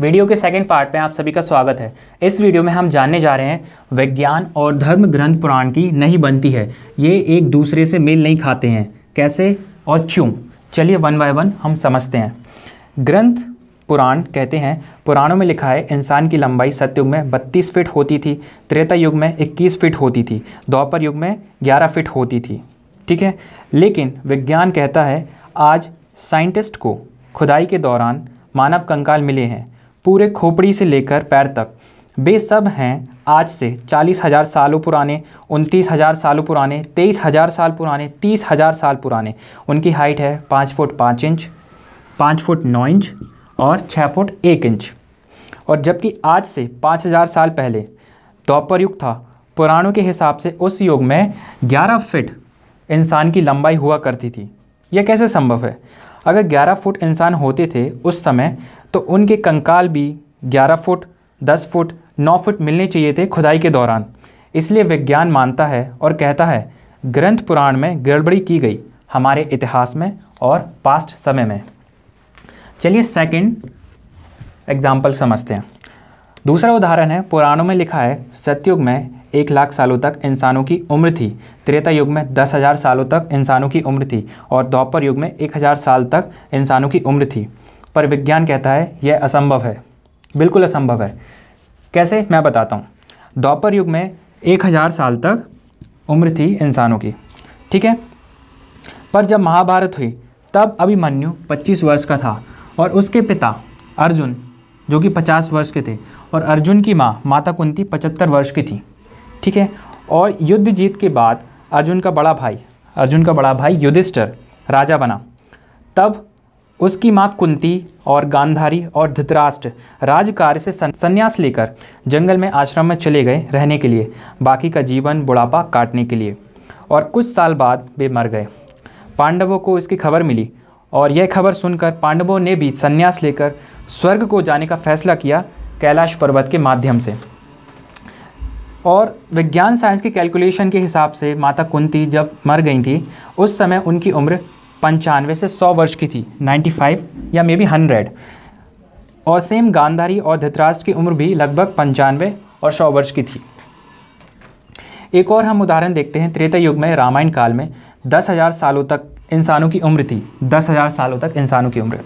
video के second part में आप सभी का स्वागत है इस वीडियो में हम जानने जा रहे हैं विज्ञान और धर्म ग्रंथ पुराण की नहीं बनती है ये एक दूसरे से मेल नहीं खाते हैं कैसे और क्यों चलिए वन बाय वन हम समझते हैं ग्रंथ पुराण कहते हैं पुराणों में लिखा है इंसान की लंबाई सत्युग में 32 फीट होती थी त्रेता युग में 21 फीट होती थी द्वापर युग में 11 फीट होती थी ठीक है लेकिन विज्ञान कहता है आज साइंटिस्ट को खुदाई के दौरान मानव कंकाल मिले हैं पूरे खोपड़ी से लेकर पैर तक वे सब हैं आज से चालीस हज़ार सालों पुराने उनतीस हज़ार सालों पुराने तेईस हज़ार साल पुराने तीस हज़ार साल पुराने उनकी हाइट है पाँच फुट पाँच इंच पाँच फुट नौ इंच और छः फुट एक इंच और जबकि आज से पाँच हज़ार साल पहले द्वापर युग था पुराणों के हिसाब से उस युग में ग्यारह फिट इंसान की लंबाई हुआ करती थी यह कैसे संभव है अगर ग्यारह फुट इंसान होते थे उस समय तो उनके कंकाल भी ग्यारह फुट दस फुट नौ फुट मिलने चाहिए थे खुदाई के दौरान इसलिए विज्ञान मानता है और कहता है ग्रंथ पुराण में गड़बड़ी की गई हमारे इतिहास में और पास्ट समय में चलिए सेकंड एग्जाम्पल समझते हैं दूसरा उदाहरण है पुराणों में लिखा है सत्युग में एक लाख सालों तक इंसानों की उम्र थी त्रेता युग में दस हज़ार सालों तक इंसानों की उम्र थी और द्वापर युग में एक हज़ार साल तक इंसानों की उम्र थी पर विज्ञान कहता है यह असंभव है बिल्कुल असंभव है कैसे मैं बताता हूँ द्वापर युग में एक हज़ार साल तक उम्र थी इंसानों की ठीक है पर जब महाभारत हुई तब अभिमन्यु पच्चीस वर्ष का था और उसके पिता अर्जुन जो कि पचास वर्ष के थे और अर्जुन की माँ माता कुंती पचहत्तर वर्ष की थी ठीक है और युद्ध जीत के बाद अर्जुन का बड़ा भाई अर्जुन का बड़ा भाई युधिष्ठर राजा बना तब उसकी माँ कुंती और गांधारी और धृतराष्ट्र राजकार्य से संन्यास लेकर जंगल में आश्रम में चले गए रहने के लिए बाकी का जीवन बुढ़ापा काटने के लिए और कुछ साल बाद वे मर गए पांडवों को इसकी खबर मिली और यह खबर सुनकर पांडवों ने भी संन्यास लेकर स्वर्ग को जाने का फैसला किया कैलाश पर्वत के माध्यम से और विज्ञान साइंस की कैलकुलेशन के हिसाब से माता कुंती जब मर गई थी उस समय उनकी उम्र पंचानवे से सौ वर्ष की थी 95 या मे बी हंड्रेड और सेम गांधारी और धृतराष्ट्र की उम्र भी लगभग पंचानवे और सौ वर्ष की थी एक और हम उदाहरण देखते हैं त्रेता युग में रामायण काल में दस हज़ार सालों तक इंसानों की उम्र थी दस हज़ार सालों तक इंसानों की उम्र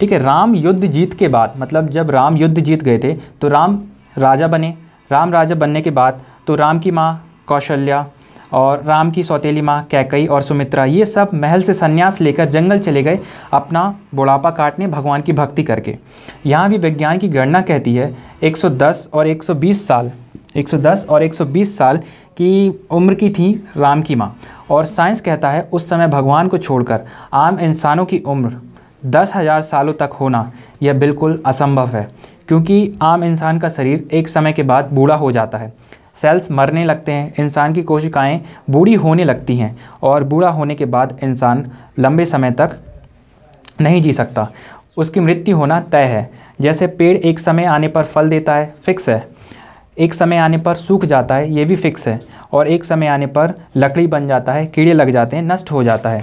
ठीक है राम युद्ध जीत के बाद मतलब जब राम युद्ध जीत गए थे तो राम राजा बने राम राजा बनने के बाद तो राम की माँ कौशल्या और राम की सौतेली माँ कैकई और सुमित्रा ये सब महल से संन्यास लेकर जंगल चले गए अपना बुढ़ापा काटने भगवान की भक्ति करके यहाँ भी विज्ञान की गणना कहती है 110 और 120 साल 110 और 120 साल की उम्र की थी राम की माँ और साइंस कहता है उस समय भगवान को छोड़कर आम इंसानों की उम्र दस हज़ार सालों तक होना यह बिल्कुल असंभव है क्योंकि आम इंसान का शरीर एक समय के बाद बूढ़ा हो जाता है सेल्स मरने लगते हैं इंसान की कोशिकाएं बूढ़ी होने लगती हैं और बूढ़ा होने के बाद इंसान लंबे समय तक नहीं जी सकता उसकी मृत्यु होना तय है जैसे पेड़ एक समय आने पर फल देता है फिक्स है एक समय आने पर सूख जाता है ये भी फिक्स है और एक समय आने पर लकड़ी बन जाता है कीड़े लग जाते हैं नष्ट हो जाता है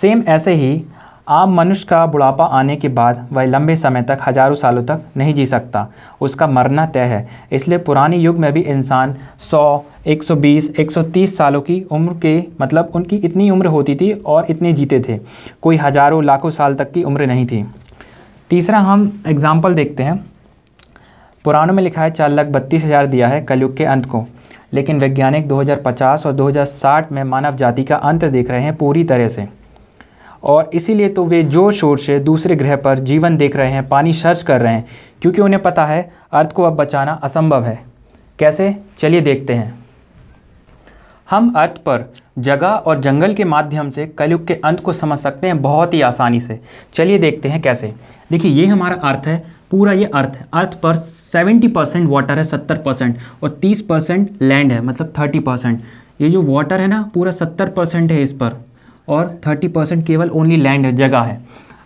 सेम ऐसे ही आम मनुष्य का बुढ़ापा आने के बाद वह लंबे समय तक हजारों सालों तक नहीं जी सकता उसका मरना तय है इसलिए पुराने युग में भी इंसान 100, 120, 130 सालों की उम्र के मतलब उनकी इतनी उम्र होती थी और इतने जीते थे कोई हजारों लाखों साल तक की उम्र नहीं थी तीसरा हम एग्ज़ाम्पल देखते हैं पुरानों में लिखा है चार लाख बत्तीस हज़ार दिया है कलयुग के अंत को लेकिन वैज्ञानिक 2050 और 2060 में मानव जाति का अंत देख रहे हैं पूरी तरह से और इसीलिए तो वे जोर शोर से दूसरे ग्रह पर जीवन देख रहे हैं पानी सर्च कर रहे हैं क्योंकि उन्हें पता है अर्थ को अब बचाना असंभव है कैसे चलिए देखते हैं हम अर्थ पर जगह और जंगल के माध्यम से कलयुग के अंत को समझ सकते हैं बहुत ही आसानी से चलिए देखते हैं कैसे देखिए ये हमारा अर्थ है पूरा ये अर्थ है अर्थ पर 70 परसेंट वाटर है 70 परसेंट और 30 परसेंट लैंड है मतलब 30 परसेंट ये जो वाटर है ना पूरा 70 परसेंट है इस पर और थर्टी परसेंट केवल ओनली लैंड है जगह है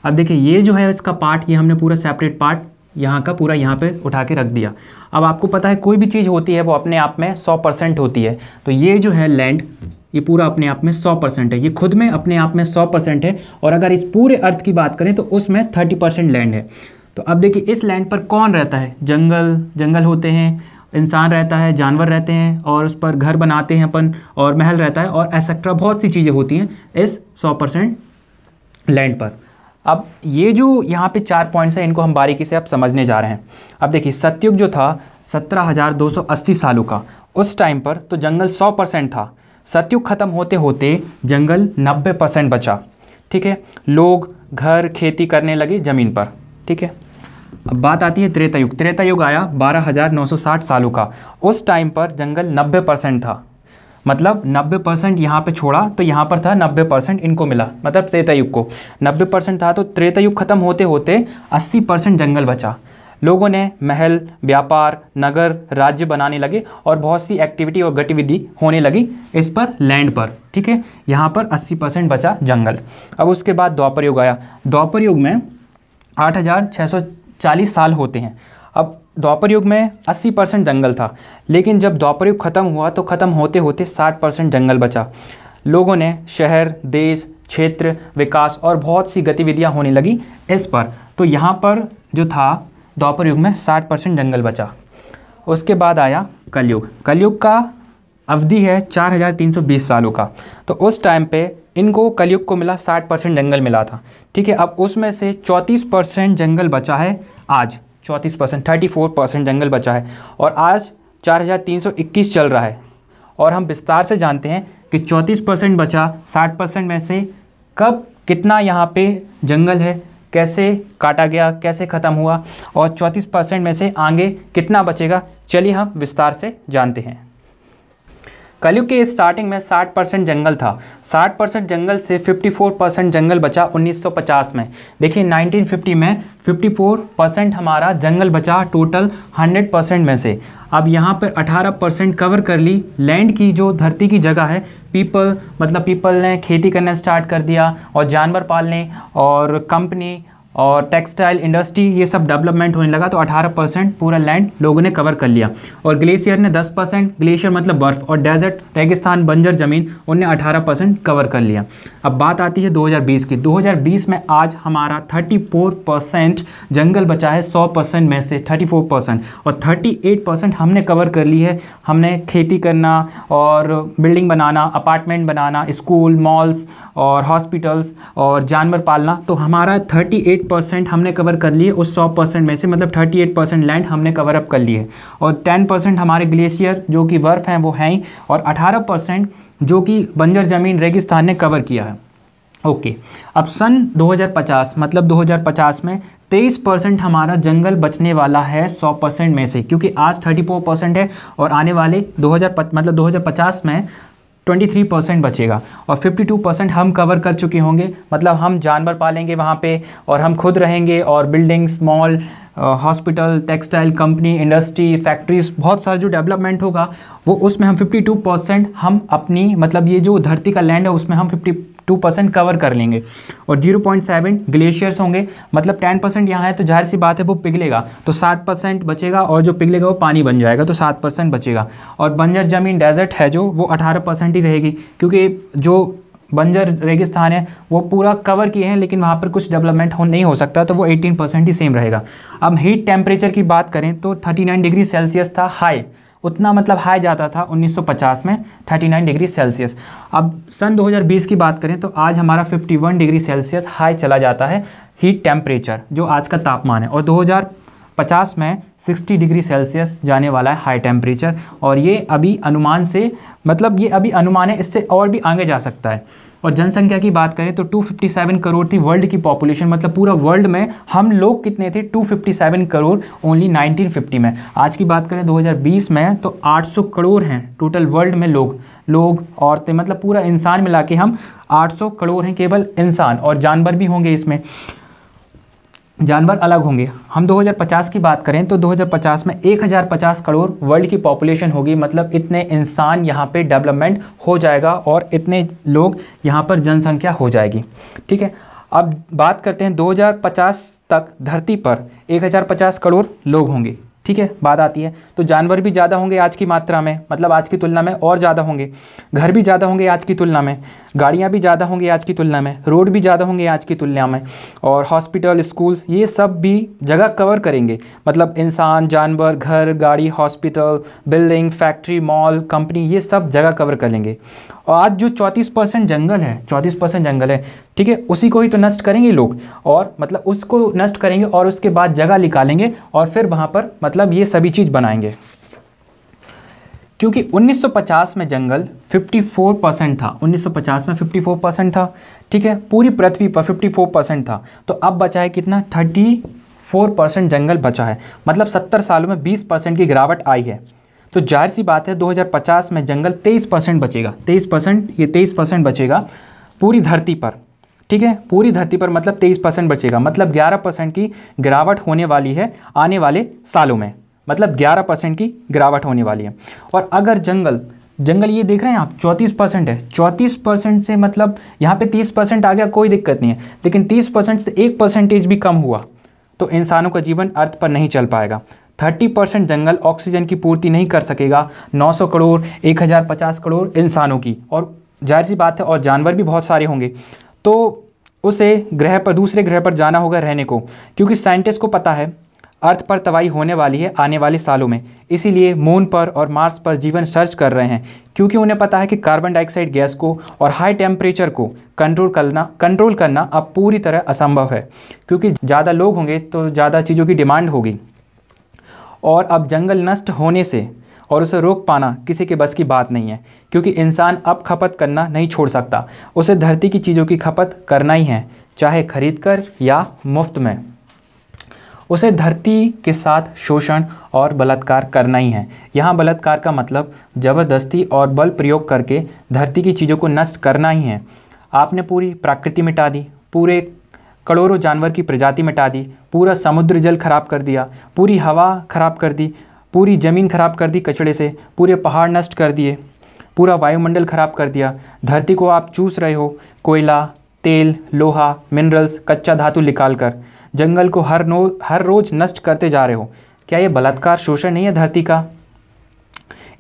अब देखिए ये जो है इसका पार्ट ये हमने पूरा सेपरेट पार्ट यहाँ का पूरा यहाँ पे उठा के रख दिया अब आपको पता है कोई भी चीज़ होती है वो अपने आप में सौ परसेंट होती है तो ये जो है लैंड ये पूरा अपने आप में सौ परसेंट है ये खुद में अपने आप में सौ परसेंट है और अगर इस पूरे अर्थ की बात करें तो उसमें थर्टी परसेंट लैंड है तो अब देखिए इस लैंड पर कौन रहता है जंगल जंगल होते हैं इंसान रहता है जानवर रहते हैं और उस पर घर बनाते हैं अपन और महल रहता है और एसेक्ट्रा बहुत सी चीज़ें होती हैं इस सौ परसेंट लैंड पर अब ये जो यहाँ पे चार पॉइंट्स हैं इनको हम बारीकी से अब समझने जा रहे हैं अब देखिए सत्युग जो था 17,280 सालों का उस टाइम पर तो जंगल 100 परसेंट था सत्युग ख़त्म होते होते जंगल 90 परसेंट बचा ठीक है लोग घर खेती करने लगे ज़मीन पर ठीक है अब बात आती है त्रेता युग त्रेता युग आया 12,960 सालों का उस टाइम पर जंगल 90 परसेंट था मतलब 90 परसेंट यहाँ पर छोड़ा तो यहाँ पर था 90 परसेंट इनको मिला मतलब त्रेता युग को 90 परसेंट था तो त्रेता युग ख़त्म होते होते 80 परसेंट जंगल बचा लोगों ने महल व्यापार नगर राज्य बनाने लगे और बहुत सी एक्टिविटी और गतिविधि होने लगी इस पर लैंड पर ठीक है यहाँ पर 80 परसेंट बचा जंगल अब उसके बाद द्वापर युग आया द्वापर युग में आठ चालीस साल होते हैं अब द्वापर युग में 80 परसेंट जंगल था लेकिन जब द्वापर युग ख़त्म हुआ तो ख़त्म होते होते 60 परसेंट जंगल बचा लोगों ने शहर देश क्षेत्र विकास और बहुत सी गतिविधियां होने लगी इस पर तो यहाँ पर जो था द्वापर युग में 60 परसेंट जंगल बचा उसके बाद आया कलयुग कलयुग का अवधि है 4320 सालों का तो उस टाइम पे इनको कलयुग को मिला 60 परसेंट जंगल मिला था ठीक है अब उसमें से 34 परसेंट जंगल बचा है आज 34 परसेंट थर्टी परसेंट जंगल बचा है और आज 4321 चल रहा है और हम विस्तार से जानते हैं कि 34 परसेंट बचा 60 परसेंट में से कब कितना यहाँ पे जंगल है कैसे काटा गया कैसे ख़त्म हुआ और चौंतीस परसेंट में से आगे कितना बचेगा चलिए हम विस्तार से जानते हैं कलयुग के स्टार्टिंग में 60 परसेंट जंगल था 60 परसेंट जंगल से 54 परसेंट जंगल बचा 1950 में देखिए 1950 में 54 परसेंट हमारा जंगल बचा टोटल 100 परसेंट में से अब यहाँ पर 18 परसेंट कवर कर ली लैंड की जो धरती की जगह है पीपल मतलब पीपल ने खेती करना स्टार्ट कर दिया और जानवर पालने और कंपनी और टेक्सटाइल इंडस्ट्री ये सब डेवलपमेंट होने लगा तो 18 परसेंट पूरा लैंड लोगों ने कवर कर लिया और ग्लेशियर ने 10 परसेंट ग्लेशियर मतलब बर्फ़ और डेजर्ट रेगिस्तान बंजर ज़मीन उनने 18 परसेंट कवर कर लिया अब बात आती है 2020 की 2020 में आज हमारा 34 परसेंट जंगल बचा है 100 परसेंट में से 34 परसेंट और 38 परसेंट हमने कवर कर ली है हमने खेती करना और बिल्डिंग बनाना अपार्टमेंट बनाना स्कूल मॉल्स और हॉस्पिटल्स और जानवर पालना तो हमारा थर्टी एट परसेंट हमने कवर कर लिए उस सौ परसेंट में से मतलब थर्टी एट परसेंट लैंड हमने कवर अप कर लिए और टेन परसेंट हमारे ग्लेशियर जो कि बर्फ़ हैं वो हैं ही और अठारह परसेंट जो कि बंजर ज़मीन रेगिस्तान ने कवर किया है ओके अब सन 2050 मतलब 2050 में 23 परसेंट हमारा जंगल बचने वाला है 100 परसेंट में से क्योंकि आज 34 परसेंट है और आने वाले 2000 मतलब 2050 में 23 परसेंट बचेगा और 52 परसेंट हम कवर कर चुके होंगे मतलब हम जानवर पालेंगे वहाँ पे और हम खुद रहेंगे और buildings mall hospital textile company industry factories बहुत सारा जो डेवलपमेंट होगा वो उसमें हम 52 परसेंट हम अपनी मतलब ये जो धरती का लैंड है उसमें हम टू परसेंट कवर कर लेंगे और जीरो पॉइंट सेवन ग्लेशियर्स होंगे मतलब टेन परसेंट यहाँ है तो जाहिर सी बात है वो पिघलेगा तो सात परसेंट बचेगा और जो पिघलेगा वो पानी बन जाएगा तो सात परसेंट बचेगा और बंजर ज़मीन डेजर्ट है जो वो अठारह परसेंट ही रहेगी क्योंकि जो बंजर रेगिस्तान है वो पूरा कवर किए हैं लेकिन वहाँ पर कुछ डेवलपमेंट हो नहीं हो सकता तो वो 18 परसेंट ही सेम रहेगा अब हीट टेम्परेचर की बात करें तो 39 डिग्री सेल्सियस था हाई उतना मतलब हाई जाता था 1950 में 39 डिग्री सेल्सियस अब सन 2020 की बात करें तो आज हमारा 51 डिग्री सेल्सियस हाई चला जाता है हीट टेम्परेचर जो आज का तापमान है और 2050 में 60 डिग्री सेल्सियस जाने वाला है हाई टेम्परेचर और ये अभी अनुमान से मतलब ये अभी अनुमान है इससे और भी आगे जा सकता है और जनसंख्या की बात करें तो 257 करोड़ थी वर्ल्ड की पॉपुलेशन मतलब पूरा वर्ल्ड में हम लोग कितने थे 257 करोड़ ओनली 1950 में आज की बात करें 2020 में तो 800 करोड़ हैं टोटल वर्ल्ड में लोग लोग औरतें मतलब पूरा इंसान मिला के हम 800 करोड़ हैं केवल इंसान और जानवर भी होंगे इसमें जानवर अलग होंगे हम 2050 की बात करें तो 2050 में 1050 करोड़ वर्ल्ड की पॉपुलेशन होगी मतलब इतने इंसान यहाँ पे डेवलपमेंट हो जाएगा और इतने लोग यहाँ पर जनसंख्या हो जाएगी ठीक है अब बात करते हैं 2050 तक धरती पर 1050 करोड़ लोग होंगे ठीक है बात आती है तो जानवर भी ज़्यादा होंगे आज की मात्रा में मतलब आज की तुलना में और ज़्यादा होंगे घर भी ज़्यादा होंगे आज की तुलना में गाड़ियाँ भी ज़्यादा होंगी आज की तुलना में रोड भी ज़्यादा होंगे आज की तुलना में और हॉस्पिटल स्कूल्स ये सब भी जगह कवर करेंगे मतलब इंसान जानवर घर गाड़ी hospital building factory mall company ये सब जगह कवर करेंगे और आज जो चौंतीस परसेंट जंगल है चौंतीस परसेंट जंगल है ठीक है उसी को ही तो नष्ट करेंगे लोग और मतलब उसको नष्ट करेंगे और उसके बाद जगह निकालेंगे और फिर वहाँ पर मतलब ये सभी चीज़ बनाएंगे क्योंकि 1950 में जंगल 54 परसेंट था 1950 में 54 परसेंट था ठीक है पूरी पृथ्वी पर 54 परसेंट था तो अब बचा है कितना 34 परसेंट जंगल बचा है मतलब 70 सालों में 20 परसेंट की गिरावट आई है तो जाहिर सी बात है 2050 में जंगल 23 परसेंट बचेगा 23 परसेंट ये 23 परसेंट बचेगा पूरी धरती पर ठीक है पूरी धरती पर मतलब 23 परसेंट बचेगा मतलब 11 परसेंट की गिरावट होने वाली है आने वाले सालों में मतलब 11 परसेंट की गिरावट होने वाली है और अगर जंगल जंगल ये देख रहे हैं आप चौंतीस परसेंट है चौंतीस परसेंट से मतलब यहाँ पे तीस परसेंट आ गया कोई दिक्कत नहीं है लेकिन तीस परसेंट से एक परसेंटेज भी कम हुआ तो इंसानों का जीवन अर्थ पर नहीं चल पाएगा थर्टी परसेंट जंगल ऑक्सीजन की पूर्ति नहीं कर सकेगा 900 करोड़ 1050 करोड़ इंसानों की और जाहिर सी बात है और जानवर भी बहुत सारे होंगे तो उसे ग्रह पर दूसरे ग्रह पर जाना होगा रहने को क्योंकि साइंटिस्ट को पता है अर्थ पर तबाही होने वाली है आने वाले सालों में इसीलिए मून पर और मार्स पर जीवन सर्च कर रहे हैं क्योंकि उन्हें पता है कि कार्बन डाइऑक्साइड गैस को और हाई टेम्परेचर को कंट्रोल करना कंट्रोल करना अब पूरी तरह असंभव है क्योंकि ज़्यादा लोग होंगे तो ज़्यादा चीज़ों की डिमांड होगी और अब जंगल नष्ट होने से और उसे रोक पाना किसी के बस की बात नहीं है क्योंकि इंसान अब खपत करना नहीं छोड़ सकता उसे धरती की चीज़ों की खपत करना ही है चाहे खरीद कर या मुफ्त में उसे धरती के साथ शोषण और बलात्कार करना ही है यहाँ बलात्कार का मतलब ज़बरदस्ती और बल प्रयोग करके धरती की चीज़ों को नष्ट करना ही है आपने पूरी प्रकृति मिटा दी पूरे करोड़ों जानवर की प्रजाति मिटा दी पूरा समुद्र जल खराब कर दिया पूरी हवा खराब कर दी पूरी ज़मीन खराब कर दी कचड़े से पूरे पहाड़ नष्ट कर दिए पूरा वायुमंडल खराब कर दिया धरती को आप चूस रहे हो कोयला तेल लोहा मिनरल्स कच्चा धातु निकाल कर जंगल को हर नो हर रोज़ नष्ट करते जा रहे हो क्या ये बलात्कार शोषण नहीं है धरती का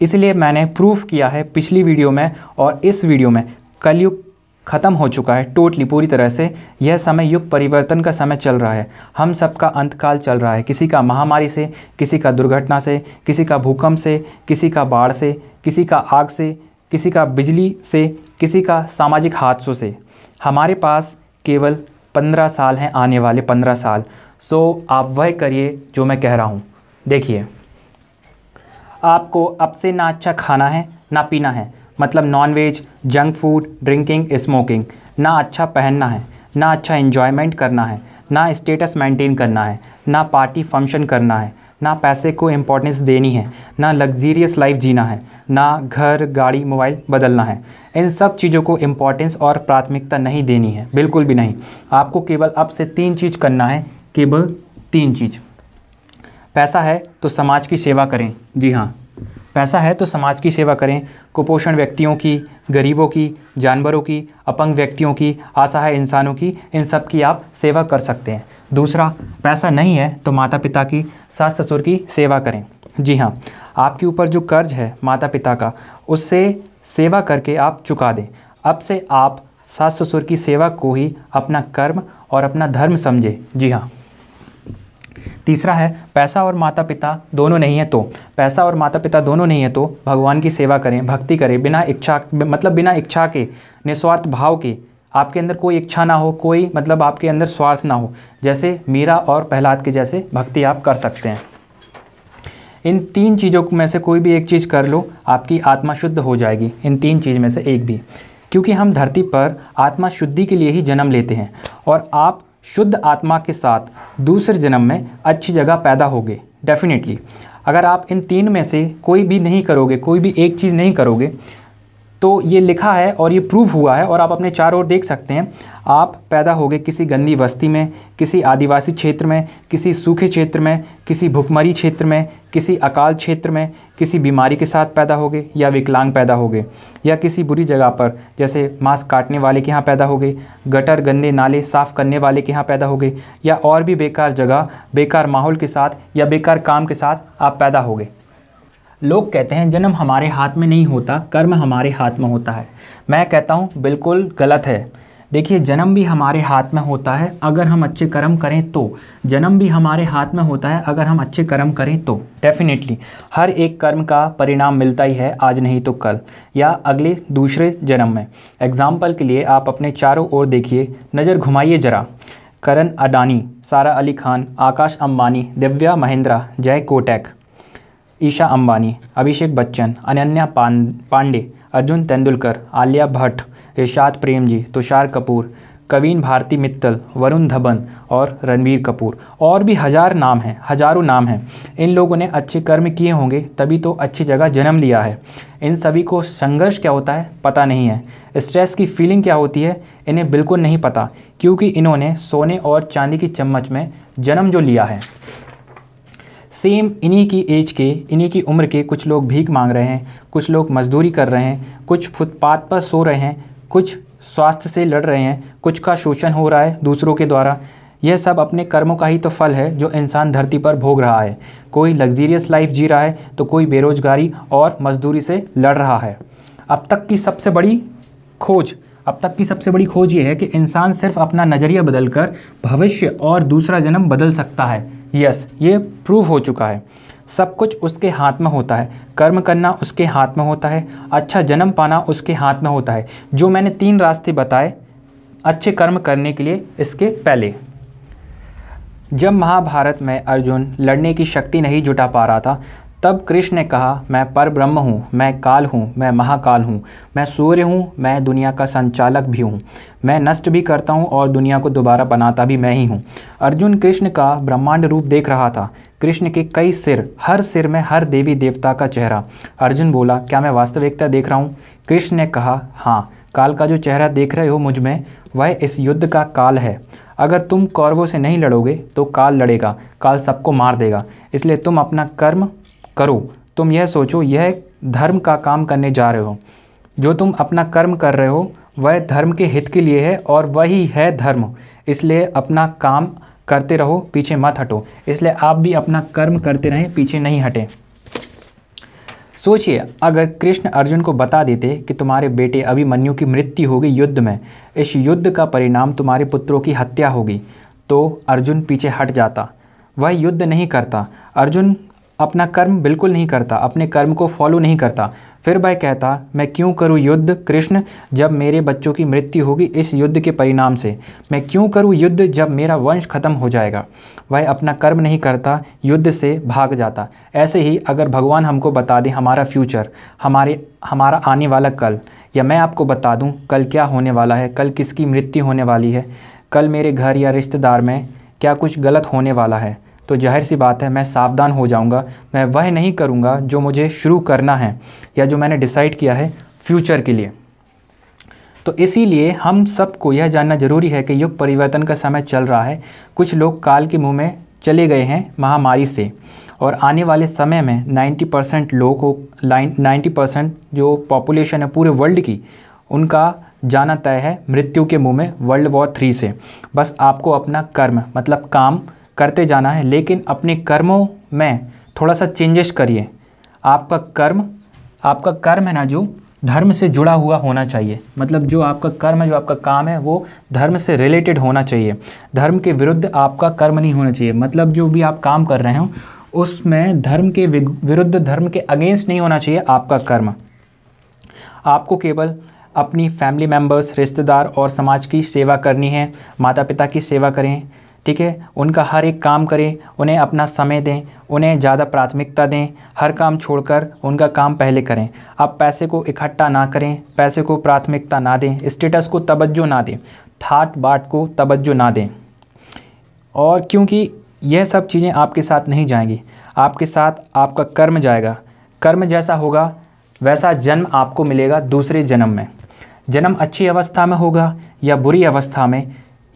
इसलिए मैंने प्रूफ किया है पिछली वीडियो में और इस वीडियो में कलयुग ख़त्म हो चुका है टोटली पूरी तरह से यह समय युग परिवर्तन का समय चल रहा है हम सब का अंतकाल चल रहा है किसी का महामारी से किसी का दुर्घटना से किसी का भूकंप से किसी का बाढ़ से किसी का आग से किसी का बिजली से किसी का सामाजिक हादसों से हमारे पास केवल पंद्रह साल हैं आने वाले पंद्रह साल सो आप वह करिए जो मैं कह रहा हूँ देखिए आपको अब से ना अच्छा खाना है ना पीना है मतलब nonveg junk food drinking smoking ना अच्छा पहनना है ना अच्छा इन्जॉयमेंट करना है ना स्टेटस मेंटेन करना है ना पार्टी फंक्शन करना है ना पैसे को इम्पोर्टेंस देनी है ना लग्जीरियस लाइफ जीना है ना घर गाड़ी मोबाइल बदलना है इन सब चीज़ों को इम्पोर्टेंस और प्राथमिकता नहीं देनी है बिल्कुल भी नहीं आपको केवल अब से तीन चीज़ करना है केवल तीन चीज़ पैसा है तो समाज की सेवा करें जी हाँ पैसा है तो समाज की सेवा करें कुपोषण व्यक्तियों की गरीबों की जानवरों की अपंग व्यक्तियों की असहाय इंसानों की इन सब की आप सेवा कर सकते हैं दूसरा पैसा नहीं है तो माता पिता की सास ससुर की सेवा करें जी हाँ आपके ऊपर जो कर्ज है माता पिता का उससे सेवा करके आप चुका दें अब से आप सास ससुर की सेवा को ही अपना कर्म और अपना धर्म समझें जी हाँ तीसरा है पैसा और माता पिता दोनों नहीं है तो पैसा और माता पिता दोनों नहीं है तो भगवान की सेवा करें भक्ति करें बिना इच्छा मतलब बिना इच्छा के निस्वार्थ भाव के आपके अंदर कोई इच्छा ना हो कोई मतलब आपके अंदर स्वार्थ ना हो जैसे मीरा और प्रहलाद के जैसे भक्ति आप कर सकते हैं इन तीन चीज़ों में से कोई भी एक चीज़ कर लो आपकी आत्मा शुद्ध हो जाएगी इन तीन चीज़ में से एक भी क्योंकि हम धरती पर आत्मा शुद्धि के लिए ही जन्म लेते हैं और आप शुद्ध आत्मा के साथ दूसरे जन्म में अच्छी जगह पैदा होगे डेफिनेटली अगर आप इन तीन में से कोई भी नहीं करोगे कोई भी एक चीज़ नहीं करोगे तो ये लिखा है और ये प्रूव हुआ है और आप अपने चारों ओर देख सकते हैं आप पैदा हो गए किसी गंदी बस्ती में किसी आदिवासी क्षेत्र में किसी सूखे क्षेत्र में किसी भुखमरी क्षेत्र में किसी अकाल क्षेत्र में किसी बीमारी के साथ पैदा हो गए या विकलांग पैदा हो गए या किसी बुरी जगह पर जैसे मांस काटने वाले के यहाँ पैदा हो गए गटर गंदे नाले साफ़ करने वाले के यहाँ पैदा हो गए या और भी बेकार जगह बेकार माहौल के साथ या बेकार काम के साथ आप पैदा हो गए लोग कहते हैं जन्म हमारे हाथ में नहीं होता कर्म हमारे हाथ में होता है मैं कहता हूँ बिल्कुल गलत है देखिए जन्म भी हमारे हाथ में होता है अगर हम अच्छे कर्म करें तो जन्म भी हमारे हाथ में होता है अगर हम अच्छे कर्म करें तो डेफिनेटली हर एक कर्म का परिणाम मिलता ही है आज नहीं तो कल या अगले दूसरे जन्म में एग्ज़ाम्पल के लिए आप अपने चारों ओर देखिए नज़र घुमाइए जरा करण अडानी सारा अली खान आकाश अंबानी दिव्या महिंद्रा जय कोटैक ईशा अंबानी अभिषेक बच्चन अनन्या पांडे अर्जुन तेंदुलकर आलिया भट्ट रिशाद प्रेमजी तुषार कपूर कवीन भारती मित्तल वरुण धबन और रणवीर कपूर और भी हज़ार नाम हैं हज़ारों नाम हैं इन लोगों ने अच्छे कर्म किए होंगे तभी तो अच्छी जगह जन्म लिया है इन सभी को संघर्ष क्या होता है पता नहीं है स्ट्रेस की फीलिंग क्या होती है इन्हें बिल्कुल नहीं पता क्योंकि इन्होंने सोने और चांदी की चम्मच में जन्म जो लिया है सेम इन्हीं की एज के इन्हीं की उम्र के कुछ लोग भीख मांग रहे हैं कुछ लोग मजदूरी कर रहे हैं कुछ फुटपाथ पर सो रहे हैं कुछ स्वास्थ्य से लड़ रहे हैं कुछ का शोषण हो रहा है दूसरों के द्वारा यह सब अपने कर्मों का ही तो फल है जो इंसान धरती पर भोग रहा है कोई लग्जीरियस लाइफ जी रहा है तो कोई बेरोजगारी और मजदूरी से लड़ रहा है अब तक की सबसे बड़ी खोज अब तक की सबसे बड़ी खोज ये है कि इंसान सिर्फ अपना नज़रिया बदल कर भविष्य और दूसरा जन्म बदल सकता है यस ये प्रूव हो चुका है सब कुछ उसके हाथ में होता है कर्म करना उसके हाथ में होता है अच्छा जन्म पाना उसके हाथ में होता है जो मैंने तीन रास्ते बताए अच्छे कर्म करने के लिए इसके पहले जब महाभारत में अर्जुन लड़ने की शक्ति नहीं जुटा पा रहा था तब कृष्ण ने कहा मैं पर ब्रह्म हूँ मैं काल हूँ मैं महाकाल हूँ मैं सूर्य हूँ मैं दुनिया का संचालक भी हूँ मैं नष्ट भी करता हूँ और दुनिया को दोबारा बनाता भी मैं ही हूँ अर्जुन कृष्ण का ब्रह्मांड रूप देख रहा था कृष्ण के कई सिर हर सिर में हर देवी देवता का चेहरा अर्जुन बोला क्या मैं वास्तविकता देख रहा हूँ कृष्ण ने कहा हाँ काल का जो चेहरा देख रहे हो मुझ में वह इस युद्ध का काल है अगर तुम कौरवों से नहीं लड़ोगे तो काल लड़ेगा काल सबको मार देगा इसलिए तुम अपना कर्म करो तुम यह सोचो यह धर्म का काम करने जा रहे हो जो तुम अपना कर्म कर रहे हो वह धर्म के हित के लिए है और वही है धर्म इसलिए अपना काम करते रहो पीछे मत हटो इसलिए आप भी अपना कर्म करते रहें पीछे नहीं हटें सोचिए अगर कृष्ण अर्जुन को बता देते कि तुम्हारे बेटे अभिमन्यु की मृत्यु होगी युद्ध में इस युद्ध का परिणाम तुम्हारे पुत्रों की हत्या होगी तो अर्जुन पीछे हट जाता वह युद्ध नहीं करता अर्जुन अपना कर्म बिल्कुल नहीं करता अपने कर्म को फॉलो नहीं करता फिर वह कहता मैं क्यों करूं युद्ध कृष्ण जब मेरे बच्चों की मृत्यु होगी इस युद्ध के परिणाम से मैं क्यों करूं युद्ध जब मेरा वंश खत्म हो जाएगा वह अपना कर्म नहीं करता युद्ध से भाग जाता ऐसे ही अगर भगवान हमको बता दे हमारा फ्यूचर हमारे हमारा आने वाला कल या मैं आपको बता दूँ कल क्या होने वाला है कल किसकी मृत्यु होने वाली है कल मेरे घर या रिश्तेदार में क्या कुछ गलत होने वाला है तो जाहिर सी बात है मैं सावधान हो जाऊंगा मैं वह नहीं करूंगा जो मुझे शुरू करना है या जो मैंने डिसाइड किया है फ्यूचर के लिए तो इसीलिए हम सबको यह जानना जरूरी है कि युग परिवर्तन का समय चल रहा है कुछ लोग काल के मुँह में चले गए हैं महामारी से और आने वाले समय में 90 परसेंट लोगों को लाइन नाइन्टी परसेंट जो पॉपुलेशन है पूरे वर्ल्ड की उनका जाना तय है मृत्यु के मुंह में वर्ल्ड वॉर थ्री से बस आपको अपना कर्म मतलब काम करते जाना है लेकिन अपने कर्मों में थोड़ा सा चेंजेस करिए आपका कर्म आपका कर्म है ना जो धर्म से जुड़ा हुआ होना चाहिए मतलब जो आपका कर्म है जो आपका काम है वो धर्म से रिलेटेड होना चाहिए धर्म के विरुद्ध आपका कर्म नहीं होना चाहिए मतलब जो भी आप काम कर रहे हो उसमें धर्म के विरुद्ध धर्म के अगेंस्ट नहीं होना चाहिए आपका कर्म आपको केवल अपनी फैमिली मेम्बर्स रिश्तेदार और समाज की सेवा करनी है माता पिता की सेवा करें ठीक है उनका हर एक काम करें उन्हें अपना समय दें उन्हें ज़्यादा प्राथमिकता दें हर काम छोड़कर उनका काम पहले करें आप पैसे को इकट्ठा ना करें पैसे को प्राथमिकता ना दें स्टेटस को तवज्जो ना दें थाट बाट को तवज्जो ना दें और क्योंकि यह सब चीज़ें आपके साथ नहीं जाएंगी आपके साथ आपका कर्म जाएगा कर्म जैसा होगा वैसा जन्म आपको मिलेगा दूसरे जन्म में जन्म अच्छी अवस्था में होगा या बुरी अवस्था में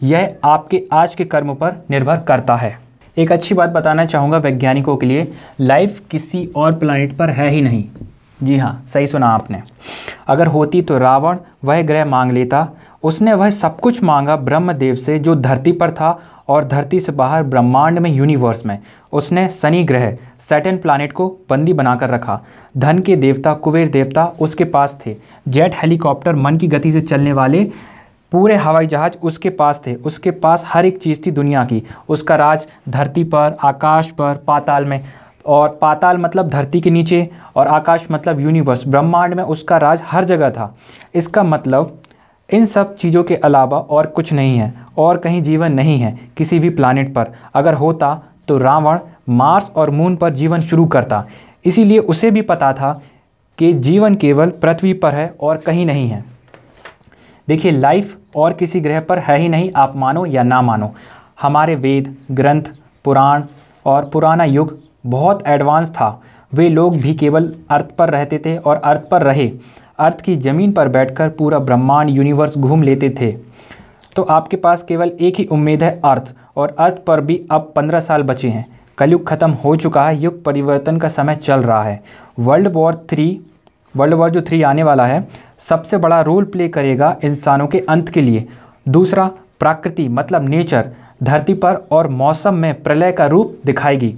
यह आपके आज के कर्म पर निर्भर करता है एक अच्छी बात बताना चाहूँगा वैज्ञानिकों के लिए लाइफ किसी और प्लानट पर है ही नहीं जी हाँ सही सुना आपने अगर होती तो रावण वह ग्रह मांग लेता उसने वह सब कुछ मांगा ब्रह्मदेव से जो धरती पर था और धरती से बाहर ब्रह्मांड में यूनिवर्स में उसने शनि ग्रह सेटन प्लानट को बंदी बनाकर रखा धन के देवता कुबेर देवता उसके पास थे जेट हेलीकॉप्टर मन की गति से चलने वाले पूरे हवाई जहाज़ उसके पास थे उसके पास हर एक चीज़ थी दुनिया की उसका राज धरती पर आकाश पर पाताल में और पाताल मतलब धरती के नीचे और आकाश मतलब यूनिवर्स ब्रह्मांड में उसका राज हर जगह था इसका मतलब इन सब चीज़ों के अलावा और कुछ नहीं है और कहीं जीवन नहीं है किसी भी प्लानट पर अगर होता तो रावण मार्स और मून पर जीवन शुरू करता इसीलिए उसे भी पता था कि जीवन केवल पृथ्वी पर है और कहीं नहीं है देखिए लाइफ और किसी ग्रह पर है ही नहीं आप मानो या ना मानो हमारे वेद ग्रंथ पुराण और पुराना युग बहुत एडवांस था वे लोग भी केवल अर्थ पर रहते थे और अर्थ पर रहे अर्थ की ज़मीन पर बैठकर पूरा ब्रह्मांड यूनिवर्स घूम लेते थे तो आपके पास केवल एक ही उम्मीद है अर्थ और अर्थ पर भी अब पंद्रह साल बचे हैं कलयुग ख़त्म हो चुका है युग परिवर्तन का समय चल रहा है world war three world war जो थ्री आने वाला है सबसे बड़ा रोल प्ले करेगा इंसानों के अंत के लिए दूसरा प्राकृति मतलब नेचर धरती पर और मौसम में प्रलय का रूप दिखाएगी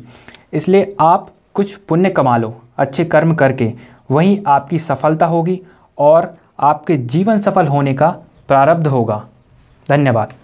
इसलिए आप कुछ पुण्य कमा लो अच्छे कर्म करके वहीं आपकी सफलता होगी और आपके जीवन सफल होने का प्रारब्ध होगा धन्यवाद